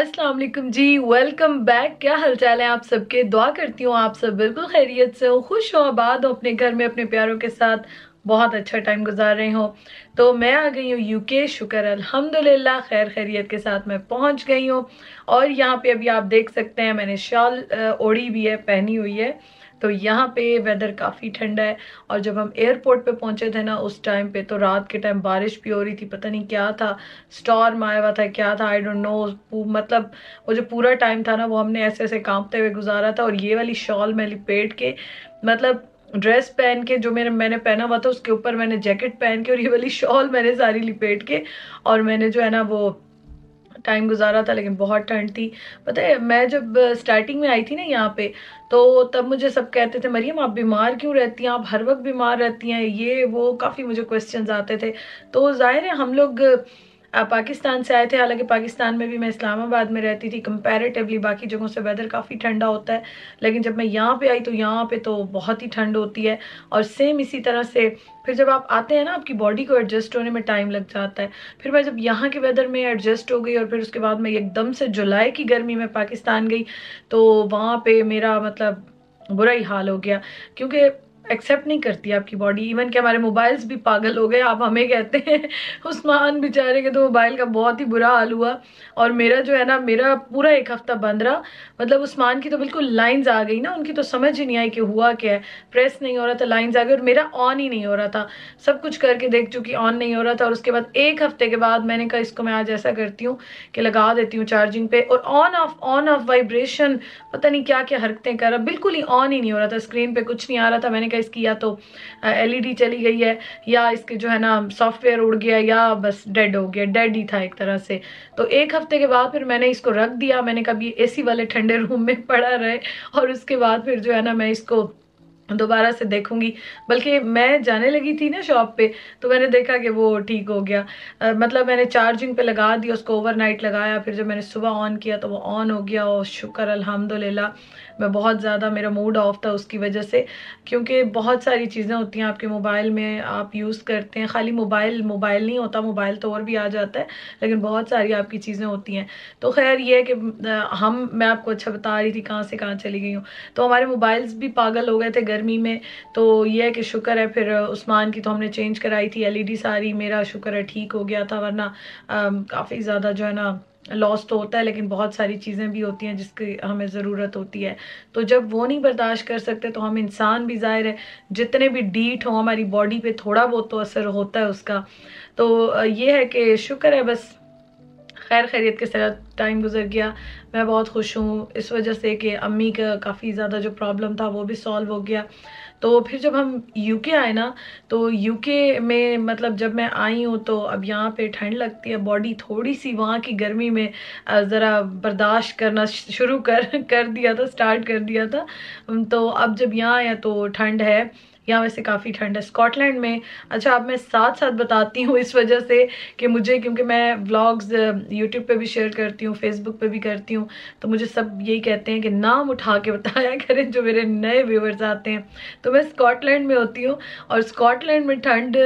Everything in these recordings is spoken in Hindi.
अस्सलाम वालेकुम जी वेलकम बैक क्या हालचाल है आप सबके दुआ करती हूँ आप सब बिल्कुल खैरियत से हो खुश हो आबाद हो अपने घर में अपने प्यारों के साथ बहुत अच्छा टाइम गुजार रहे हो तो मैं आ गई हूँ यूके शुक्र अल्हम्दुलिल्लाह खैर खैरियत के साथ मैं पहुँच गई हूँ और यहाँ पे अभी आप देख सकते हैं मैंने शॉल ओढ़ी भी है पहनी हुई है तो यहाँ पे वेदर काफ़ी ठंडा है और जब हम एयरपोर्ट पे पहुँचे थे ना उस टाइम पे तो रात के टाइम बारिश भी हो रही थी पता नहीं क्या था स्टॉर्म आया हुआ था क्या था आई डोंट नो मतलब वो जो पूरा टाइम था ना वो हमने ऐसे ऐसे कांपते हुए गुजारा था और ये वाली शॉल मैं लपेट के मतलब ड्रेस पहन के जो मेरे मैंने पहना हुआ था उसके ऊपर मैंने जैकेट पहन के और ये वाली शॉल मैंने सारी लिपेट के और मैंने जो है ना वो टाइम गुजारा था लेकिन बहुत ठंड थी पता है मैं जब स्टार्टिंग में आई थी ना यहाँ पे तो तब मुझे सब कहते थे मरियम आप बीमार क्यों रहती हैं आप हर वक्त बीमार रहती हैं ये वो काफ़ी मुझे क्वेश्चंस आते थे तो ज़ाहिर है हम लोग पाकिस्तान से आए थे हालांकि पाकिस्तान में भी मैं इस्लामाबाद में रहती थी कंपैरेटिवली बाकी जगहों से वेदर काफ़ी ठंडा होता है लेकिन जब मैं यहाँ पे आई तो यहाँ पे तो बहुत ही ठंड होती है और सेम इसी तरह से फिर जब आप आते हैं ना आपकी बॉडी को एडजस्ट होने में टाइम लग जाता है फिर मैं जब यहाँ के वेदर में एडजस्ट हो गई और फिर उसके बाद मैं एकदम से जुलाई की गर्मी में पाकिस्तान गई तो वहाँ पर मेरा मतलब बुरा ही हाल हो गया क्योंकि एक्सेप्ट नहीं करती आपकी बॉडी इवन कि हमारे मोबाइल्स भी पागल हो गए आप हमें कहते हैं उस्मान बेचारे के तो मोबाइल का बहुत ही बुरा हाल हुआ और मेरा जो है ना मेरा पूरा एक हफ्ता बंद रहा मतलब उस्मान की तो बिल्कुल लाइंस आ गई ना उनकी तो समझ ही नहीं आई कि हुआ क्या है प्रेस नहीं हो रहा था लाइन्स आ गई और मेरा ऑन ही नहीं हो रहा था सब कुछ करके देख चुकी ऑन नहीं हो रहा था और उसके बाद एक हफ्ते के बाद मैंने कहा इसको मैं आज ऐसा करती हूँ कि लगा देती हूँ चार्जिंग पे और on off on off vibration पता नहीं क्या क्या हरकतें कर रहा बिल्कुल ही ऑन ही नहीं हो रहा था स्क्रीन पर कुछ नहीं आ रहा था मैंने कहा रिप्लेस किया तो एलईडी e चली गई है या इसके जो है ना सॉफ्टवेयर उड़ गया या बस डेड हो गया डेड ही था एक तरह से तो एक हफ्ते के बाद फिर मैंने इसको रख दिया मैंने कभी एसी वाले ठंडे रूम में पड़ा रहे और उसके बाद फिर जो है ना मैं इसको दोबारा से देखूंगी बल्कि मैं जाने लगी थी ना शॉप पे तो मैंने देखा कि वो ठीक हो गया आ, मतलब मैंने चार्जिंग पे लगा दिया उसको ओवरनाइट लगाया फिर जब मैंने सुबह ऑन किया तो वो ऑन हो गया और शुक्र अल्हम्दुलिल्लाह मैं बहुत ज़्यादा मेरा मूड ऑफ था उसकी वजह से क्योंकि बहुत सारी चीज़ें होती हैं आपके मोबाइल में आप यूज़ करते हैं खाली मोबाइल मोबाइल नहीं होता मोबाइल तो और भी आ जाता है लेकिन बहुत सारी आपकी चीज़ें होती हैं तो खैर ये है कि हम मैं आपको अच्छा बता रही थी कहाँ से कहाँ चली गई हूँ तो हमारे मोबाइल्स भी पागल हो गए थे घर गर्मी में तो यह है कि शुक्र है फिर उस्मान की तो हमने चेंज कराई थी एलईडी e सारी मेरा शुक्र है ठीक हो गया था वरना काफ़ी ज़्यादा जो है ना लॉस तो होता है लेकिन बहुत सारी चीज़ें भी होती हैं जिसकी हमें ज़रूरत होती है तो जब वो नहीं बर्दाश्त कर सकते तो हम इंसान भी ज़ाहिर है जितने भी डीट हों हमारी बॉडी पे थोड़ा बहुत तो असर होता है उसका तो ये है कि शुक्र है बस खैर खैरियत के साथ टाइम गुजर गया मैं बहुत खुश हूँ इस वजह से कि अम्मी का काफ़ी ज़्यादा जो प्रॉब्लम था वो भी सॉल्व हो गया तो फिर जब हम यूके आए ना तो यूके में मतलब जब मैं आई हूँ तो अब यहाँ पे ठंड लगती है बॉडी थोड़ी सी वहाँ की गर्मी में ज़रा बर्दाश्त करना शुरू कर कर दिया था स्टार्ट कर दिया था तो अब जब यहाँ आया तो ठंड है यहाँ वैसे काफ़ी ठंड है स्कॉटलैंड में अच्छा अब मैं साथ साथ बताती हूँ इस वजह से कि मुझे क्योंकि मैं व्लॉग्स यूट्यूब पे भी शेयर करती हूँ फेसबुक पे भी करती हूँ तो मुझे सब यही कहते हैं कि नाम उठा के बताया करें जो मेरे नए व्यूवर्स आते हैं तो मैं स्कॉटलैंड में होती हूँ और स्कॉटलैंड में ठंड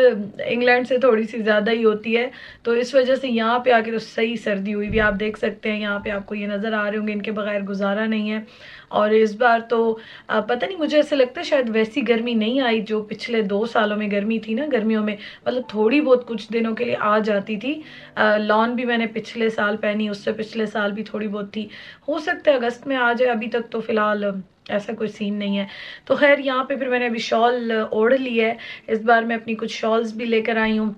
इंग्लैंड से थोड़ी सी ज़्यादा ही होती है तो इस वजह से यहाँ पर आके तो सही सर्दी हुई भी आप देख सकते हैं यहाँ पर आपको ये नज़र आ रहे होंगे इनके बगैर गुजारा नहीं है और इस बार तो पता नहीं मुझे ऐसे लगता है शायद वैसी गर्मी नहीं आई जो पिछले दो सालों में गर्मी थी ना गर्मियों में मतलब थोड़ी बहुत कुछ दिनों के लिए आ जाती थी लॉन भी मैंने पिछले साल पहनी उससे पिछले साल भी थोड़ी बहुत थी हो सकता है अगस्त में आ जाए अभी तक तो फ़िलहाल ऐसा कोई सीन नहीं है तो खैर यहाँ पे फिर मैंने अभी शॉल ओढ़ ली है इस बार मैं अपनी कुछ शॉल्स भी लेकर आई हूँ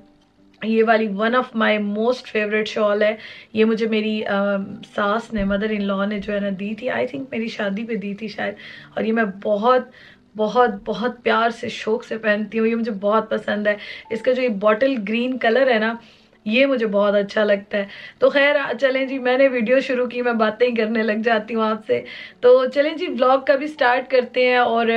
ये वाली one of my most favourite shawl है ये मुझे मेरी आ, सास ने मदर इन लॉ ने जो है ना दी थी आई थिंक मेरी शादी पे दी थी शायद और ये मैं बहुत बहुत बहुत प्यार से शौक से पहनती हूँ ये मुझे बहुत पसंद है इसका जो ये बॉटल ग्रीन कलर है ना ये मुझे बहुत अच्छा लगता है तो खैर चलें जी मैंने वीडियो शुरू की मैं बातें करने लग जाती हूँ आपसे तो चलें जी ब्लॉग का भी स्टार्ट करते हैं और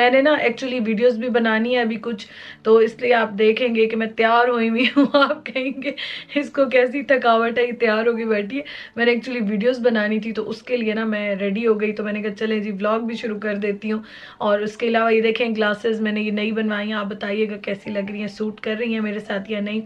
मैंने ना एक्चुअली वीडियोस भी बनानी है अभी कुछ तो इसलिए आप देखेंगे कि मैं तैयार हुई हुई हूँ आप कहेंगे इसको कैसी थकावट है ये तैयार होगी बैठी मैंने एक्चुअली वीडियोज़ बनानी थी तो उसके लिए ना मैं रेडी हो गई तो मैंने कहा चलें जी ब्लॉग भी शुरू कर देती हूँ और उसके अलावा ये देखें ग्लासेस मैंने ये नई बनवाई हैं आप बताइएगा कैसी लग रही हैं सूट कर रही हैं मेरे साथ या नहीं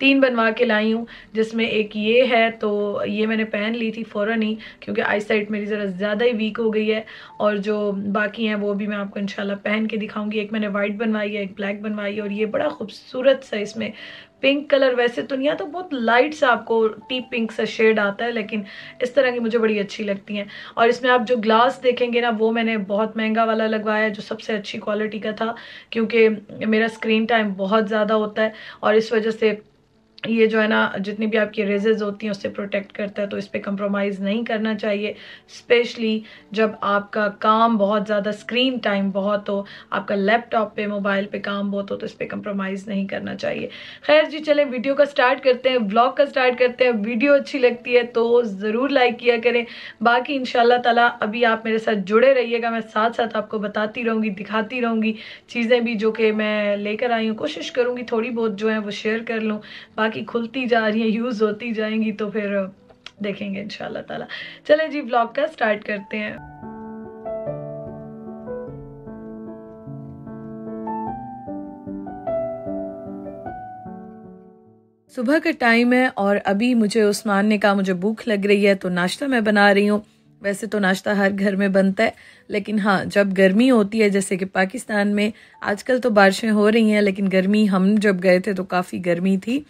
तीन बनवा के लाई हूँ जिसमें एक ये है तो ये मैंने पहन ली थी फ़ौरन ही क्योंकि आई साइट मेरी ज़रा ज़्यादा ही वीक हो गई है और जो बाकी हैं वो भी मैं आपको इनशाला पहन के दिखाऊंगी एक मैंने वाइट बनवाई है एक ब्लैक बनवाई है और ये बड़ा खूबसूरत सा इसमें पिंक कलर वैसे तो नहीं आता तो बहुत लाइट सा आपको टीप पिंक सा शेड आता है लेकिन इस तरह की मुझे बड़ी अच्छी लगती हैं और इसमें आप जो ग्लास देखेंगे ना वो मैंने बहुत महंगा वाला लगवाया जो सबसे अच्छी क्वालिटी का था क्योंकि मेरा स्क्रीन टाइम बहुत ज़्यादा होता है और इस वजह से ये जो है ना जितनी भी आपकी रेजेज होती हैं उससे प्रोटेक्ट करता है तो इस पर कंप्रोमाइज़ नहीं करना चाहिए स्पेशली जब आपका काम बहुत ज़्यादा स्क्रीन टाइम बहुत हो आपका लैपटॉप पे मोबाइल पे काम बहुत हो तो इस पर कंप्रोमाइज़ नहीं करना चाहिए खैर जी चलें वीडियो का स्टार्ट करते हैं ब्लॉग का स्टार्ट करते हैं वीडियो अच्छी लगती है तो ज़रूर लाइक किया करें बाकी इन ताला अभी आप मेरे साथ जुड़े रहिएगा मैं साथ साथ आपको बताती रहूँगी दिखाती रहूँगी चीज़ें भी जो कि मैं लेकर आई हूँ कोशिश करूँगी थोड़ी बहुत जो है वो शेयर कर लूँ बाकी बाकी खुलती जा रही हैं यूज़ होती जाएंगी तो फिर देखेंगे इंशाल्लाह ताला चले जी ब्लॉग का स्टार्ट करते हैं सुबह का टाइम है और अभी मुझे उस्मान ने कहा मुझे भूख लग रही है तो नाश्ता मैं बना रही हूँ वैसे तो नाश्ता हर घर में बनता है लेकिन हाँ जब गर्मी होती है जैसे कि पाकिस्तान में आजकल तो बारिशें हो रही हैं लेकिन गर्मी हम जब गए थे तो काफ़ी गर्मी थी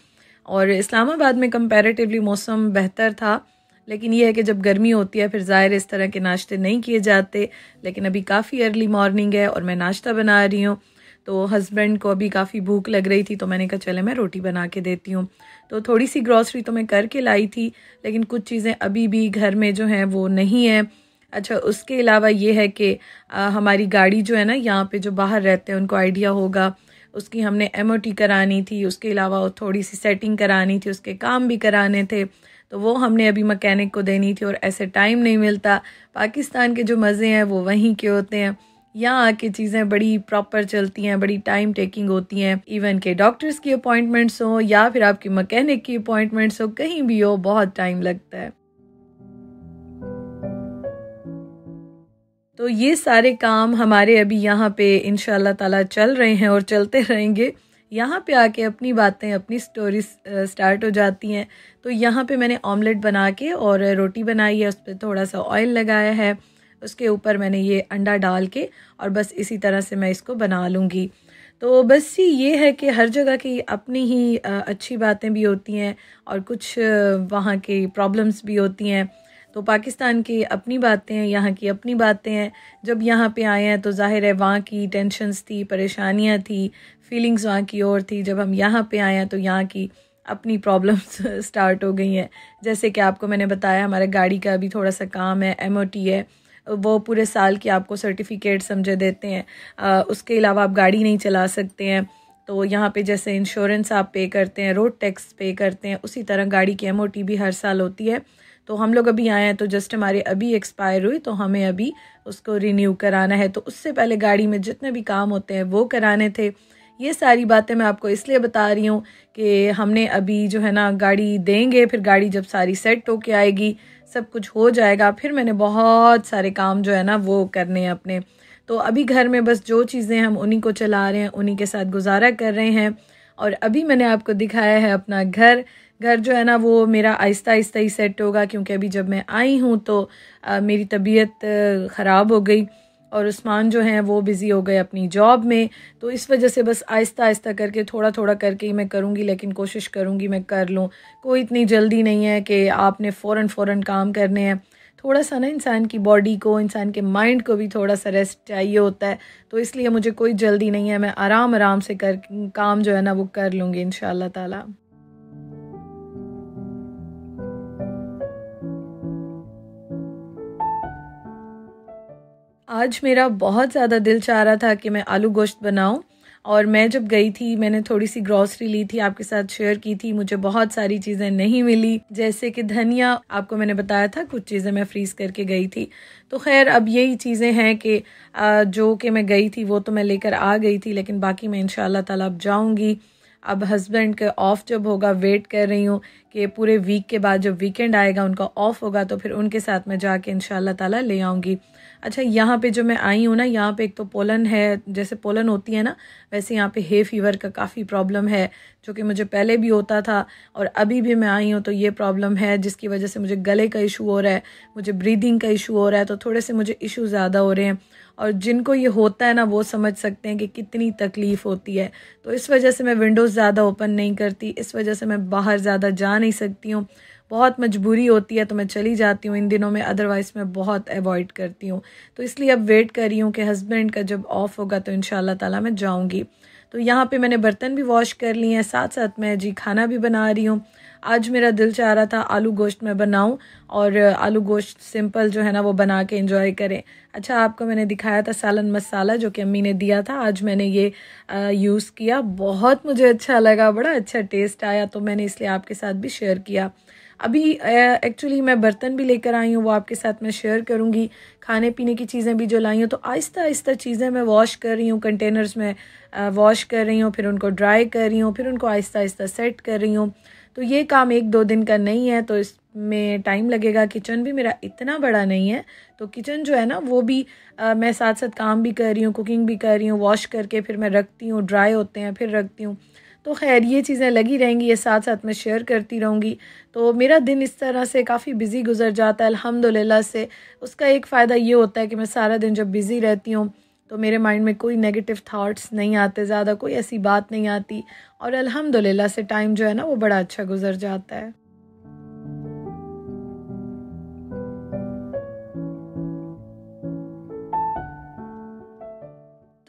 और इस्लामाबाद में कंपैरेटिवली मौसम बेहतर था लेकिन यह है कि जब गर्मी होती है फिर ज़ाहिर इस तरह के नाश्ते नहीं किए जाते लेकिन अभी काफ़ी अर्ली मॉर्निंग है और मैं नाश्ता बना रही हूँ तो हस्बैंड को अभी काफ़ी भूख लग रही थी तो मैंने कहा चले मैं रोटी बना के देती हूँ तो थोड़ी सी ग्रॉसरी तो मैं करके लाई थी लेकिन कुछ चीज़ें अभी भी घर में जो हैं वो नहीं है अच्छा उसके अलावा ये है कि हमारी गाड़ी जो है ना यहाँ पे जो बाहर रहते हैं उनको आइडिया होगा उसकी हमने एम करानी थी उसके अलावा थोड़ी सी सेटिंग करानी थी उसके काम भी कराने थे तो वो हमने अभी मकैनिक को देनी थी और ऐसे टाइम नहीं मिलता पाकिस्तान के जो मज़े हैं वो वहीं के होते हैं यहाँ आके चीज़ें बड़ी प्रॉपर चलती हैं बड़ी टाइम टेकिंग होती हैं इवन के डॉक्टर्स की अपॉइंटमेंट्स हो या फिर आपकी मकैनिक की अपॉइंटमेंट्स हो कहीं भी हो बहुत टाइम लगता है तो ये सारे काम हमारे अभी यहाँ पे इन ताला चल रहे हैं और चलते रहेंगे यहाँ पे आके अपनी बातें अपनी स्टोरी स्टार्ट हो जाती हैं तो यहाँ पे मैंने ऑमलेट बना के और रोटी बनाई है उस पर थोड़ा सा ऑयल लगाया है उसके ऊपर मैंने ये अंडा डाल के और बस इसी तरह से मैं इसको बना लूँगी तो बस ये है कि हर जगह की अपनी ही अच्छी बातें भी होती हैं और कुछ वहाँ की प्रॉब्लम्स भी होती हैं तो पाकिस्तान की अपनी बातें हैं यहाँ की अपनी बातें हैं जब यहाँ पे आए हैं तो जाहिर है वहाँ की टेंशनस थी परेशानियाँ थी फीलिंग्स वहाँ की और थी जब हम यहाँ पे आए हैं तो यहाँ की अपनी प्रॉब्लम्स स्टार्ट हो गई हैं जैसे कि आपको मैंने बताया हमारे गाड़ी का अभी थोड़ा सा काम है एम है वो पूरे साल की आपको सर्टिफिकेट समझे देते हैं आ, उसके अलावा आप गाड़ी नहीं चला सकते हैं तो यहाँ पे जैसे इंश्योरेंस आप पे करते हैं रोड टैक्स पे करते हैं उसी तरह गाड़ी की एम भी हर साल होती है तो हम लोग अभी आए हैं तो जस्ट हमारे अभी एक्सपायर हुई तो हमें अभी उसको रिन्यू कराना है तो उससे पहले गाड़ी में जितने भी काम होते हैं वो कराने थे ये सारी बातें मैं आपको इसलिए बता रही हूँ कि हमने अभी जो है ना गाड़ी देंगे फिर गाड़ी जब सारी सेट होके आएगी सब कुछ हो जाएगा फिर मैंने बहुत सारे काम जो है ना वो करने हैं अपने तो अभी घर में बस जो चीज़ें हम उन्हीं को चला रहे हैं उन्हीं के साथ गुजारा कर रहे हैं और अभी मैंने आपको दिखाया है अपना घर घर जो है ना वो मेरा आहिस्ता आहिस्ता ही सेट होगा क्योंकि अभी जब मैं आई हूँ तो आ, मेरी तबीयत ख़राब हो गई और उस्मान जो हैं वो बिज़ी हो गए अपनी जॉब में तो इस वजह से बस आहिस्ता आहिस्ता करके थोड़ा थोड़ा करके ही मैं करूँगी लेकिन कोशिश करूँगी मैं कर लूँ कोई इतनी जल्दी नहीं है कि आपने फ़ौर फ़ौर काम करने हैं थोड़ा सा ना इंसान की बॉडी को इंसान के माइंड को भी थोड़ा सा रेस्ट चाहिए होता है तो इसलिए मुझे कोई जल्दी नहीं है मैं आराम आराम से कर काम जो है ना वो कर लूँगी इन ताला आज मेरा बहुत ज़्यादा दिल चाह रहा था कि मैं आलू गोश्त बनाऊं और मैं जब गई थी मैंने थोड़ी सी ग्रॉसरी ली थी आपके साथ शेयर की थी मुझे बहुत सारी चीज़ें नहीं मिली जैसे कि धनिया आपको मैंने बताया था कुछ चीज़ें मैं फ्रीज़ करके गई थी तो खैर अब यही चीज़ें हैं कि जो कि मैं गई थी वो तो मैं लेकर आ गई थी लेकिन बाकी मैं इन ताला अब जाऊँगी अब हस्बैंड के ऑफ़ जब होगा वेट कर रही हूँ कि पूरे वीक के बाद जब वीकेंड आएगा उनका ऑफ़ होगा तो फिर उनके साथ मैं जाके इन ताला ले आऊँगी अच्छा यहाँ पे जो मैं आई हूँ ना यहाँ पे एक तो पोलन है जैसे पोलन होती है ना वैसे यहाँ पे हे फीवर का काफ़ी प्रॉब्लम है जो कि मुझे पहले भी होता था और अभी भी मैं आई हूँ तो ये प्रॉब्लम है जिसकी वजह से मुझे गले का इशू हो रहा है मुझे ब्रीदिंग का इशू हो रहा है तो थोड़े से मुझे इशू ज़्यादा हो रहे हैं और जिनको ये होता है ना वो समझ सकते हैं कि कितनी तकलीफ़ होती है तो इस वजह से मैं विंडोज़ ज़्यादा ओपन नहीं करती इस वजह से मैं बाहर ज़्यादा जा नहीं सकती हूँ बहुत मजबूरी होती है तो मैं चली जाती हूँ इन दिनों में अदरवाइज़ मैं बहुत अवॉइड करती हूँ तो इसलिए अब वेट कर रही हूँ कि हस्बैंड का जब ऑफ होगा तो इन ताला मैं जाऊँगी तो यहाँ पे मैंने बर्तन भी वॉश कर लिए हैं साथ साथ मैं जी खाना भी बना रही हूँ आज मेरा दिल चाह रहा था आलू गोश्त मैं बनाऊँ और आलू गोश्त सिंपल जो है ना वो बना के इंजॉय करें अच्छा आपको मैंने दिखाया था सालन मसाला जो कि अम्मी ने दिया था आज मैंने ये यूज़ किया बहुत मुझे अच्छा लगा बड़ा अच्छा टेस्ट आया तो मैंने इसलिए आपके साथ भी शेयर किया अभी एक्चुअली मैं बर्तन भी लेकर आई हूँ वो आपके साथ मैं शेयर करूँगी खाने पीने की चीज़ें भी जो लाई हूँ तो आहिस्ता आहिस्ता चीज़ें मैं वॉश कर रही हूँ कंटेनर्स में वॉश कर रही हूँ फिर उनको ड्राई कर रही हूँ फिर उनको आहिस्ता आहिस्ता सेट कर रही हूँ तो ये काम एक दो दिन का नहीं है तो इसमें टाइम लगेगा किचन भी मेरा इतना बड़ा नहीं है तो किचन जो है ना वो भी आ, मैं साथ साथ काम भी कर रही हूँ कुकिंग भी कर रही हूँ वॉश करके फिर मैं रखती हूँ ड्राई होते हैं फिर रखती हूँ तो खैर ये चीज़ें लगी रहेंगी ये साथ साथ मैं शेयर करती रहूँगी तो मेरा दिन इस तरह से काफ़ी बिज़ी गुजर जाता है अल्हम्दुलिल्लाह से उसका एक फ़ायदा ये होता है कि मैं सारा दिन जब बिज़ी रहती हूँ तो मेरे माइंड में कोई नेगेटिव थाट्स नहीं आते ज़्यादा कोई ऐसी बात नहीं आती और अल्हम्दुलिल्लाह से टाइम जो है ना वो बड़ा अच्छा गुजर जाता है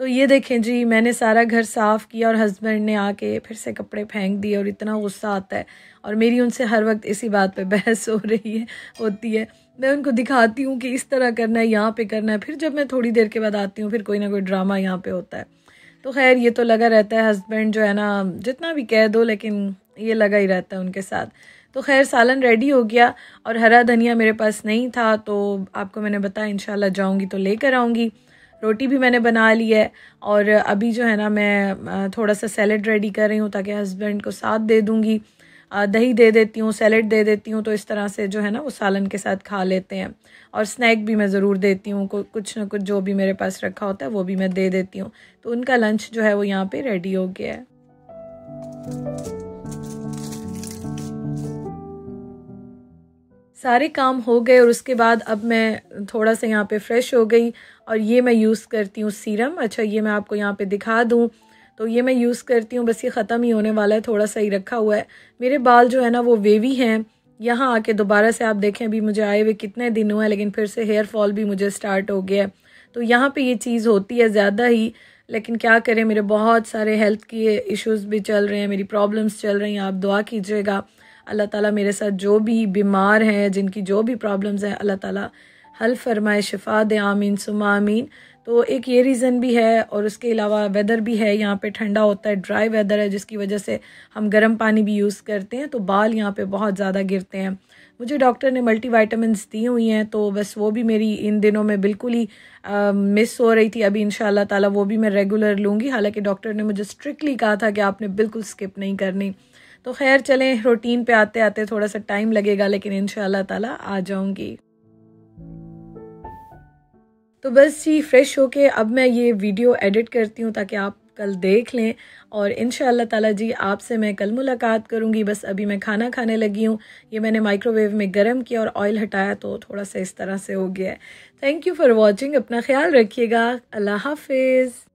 तो ये देखें जी मैंने सारा घर साफ़ किया और हस्बैंड ने आके फिर से कपड़े फेंक दिए और इतना गुस्सा आता है और मेरी उनसे हर वक्त इसी बात पे बहस हो रही है होती है मैं उनको दिखाती हूँ कि इस तरह करना है यहाँ पे करना है फिर जब मैं थोड़ी देर के बाद आती हूँ फिर कोई ना कोई ड्रामा यहाँ पे होता है तो खैर ये तो लगा रहता है हस्बैंड जो है ना जितना भी कह दो लेकिन ये लगा ही रहता है उनके साथ तो खैर सालन रेडी हो गया और हरा धनिया मेरे पास नहीं था तो आपको मैंने बताया इन जाऊँगी तो लेकर आऊँगी रोटी भी मैंने बना ली है और अभी जो है ना मैं थोड़ा सा सैलड रेडी कर रही हूँ ताकि हस्बैंड को साथ दे दूँगी दही दे देती हूँ सैलड दे देती हूँ तो इस तरह से जो है ना वो सालन के साथ खा लेते हैं और स्नैक भी मैं ज़रूर देती हूँ कुछ ना कुछ जो भी मेरे पास रखा होता है वो भी मैं दे देती हूँ तो उनका लंच जो है वो यहाँ पे रेडी हो गया है सारे काम हो गए और उसके बाद अब मैं थोड़ा सा यहाँ पे फ्रेश हो गई और ये मैं यूज़ करती हूँ सीरम अच्छा ये मैं आपको यहाँ पे दिखा दूँ तो ये मैं यूज़ करती हूँ बस ये ख़त्म ही होने वाला है थोड़ा सा ही रखा हुआ है मेरे बाल जो है ना वो वेवी हैं यहाँ आके दोबारा से आप देखें अभी मुझे आए हुए कितने दिन हुए हैं लेकिन फिर से हेयर फॉल भी मुझे स्टार्ट हो गया है तो यहाँ पर ये चीज़ होती है ज़्यादा ही लेकिन क्या करें मेरे बहुत सारे हेल्थ के इश्यूज़ भी चल रहे हैं मेरी प्रॉब्लम्स चल रही हैं आप दुआ कीजिएगा अल्लाह ताला मेरे साथ जो भी बीमार हैं जिनकी जो भी प्रॉब्लम्स हैं अल्लाह ताला हल फरमाए शिफा दे आमीन सुमा आमीन तो एक ये रीज़न भी है और उसके अलावा वेदर भी है यहाँ पे ठंडा होता है ड्राई वेदर है जिसकी वजह से हम गर्म पानी भी यूज़ करते हैं तो बाल यहाँ पे बहुत ज़्यादा गिरते हैं मुझे डॉक्टर ने मल्टी वाइटामस दी हुई हैं तो बस वो भी मेरी इन दिनों में बिल्कुल ही आ, मिस हो रही थी अभी इन ताला वो भी मैं रेगुलर लूँगी हालाँकि डॉक्टर ने मुझे स्ट्रिक्टली कहा था कि आपने बिल्कुल स्किप नहीं करनी तो खैर चलें रूटीन पर आते आते थोड़ा सा टाइम लगेगा लेकिन इन ताला आ जाऊँगी तो बस जी फ्रेश होके अब मैं ये वीडियो एडिट करती हूँ ताकि आप कल देख लें और इन ताला जी आपसे मैं कल मुलाकात करूँगी बस अभी मैं खाना खाने लगी हूँ ये मैंने माइक्रोवेव में गर्म किया और ऑयल हटाया तो थोड़ा सा इस तरह से हो गया है थैंक यू फॉर वॉचिंग अपना ख्याल रखिएगा अल्लाह हाफिज़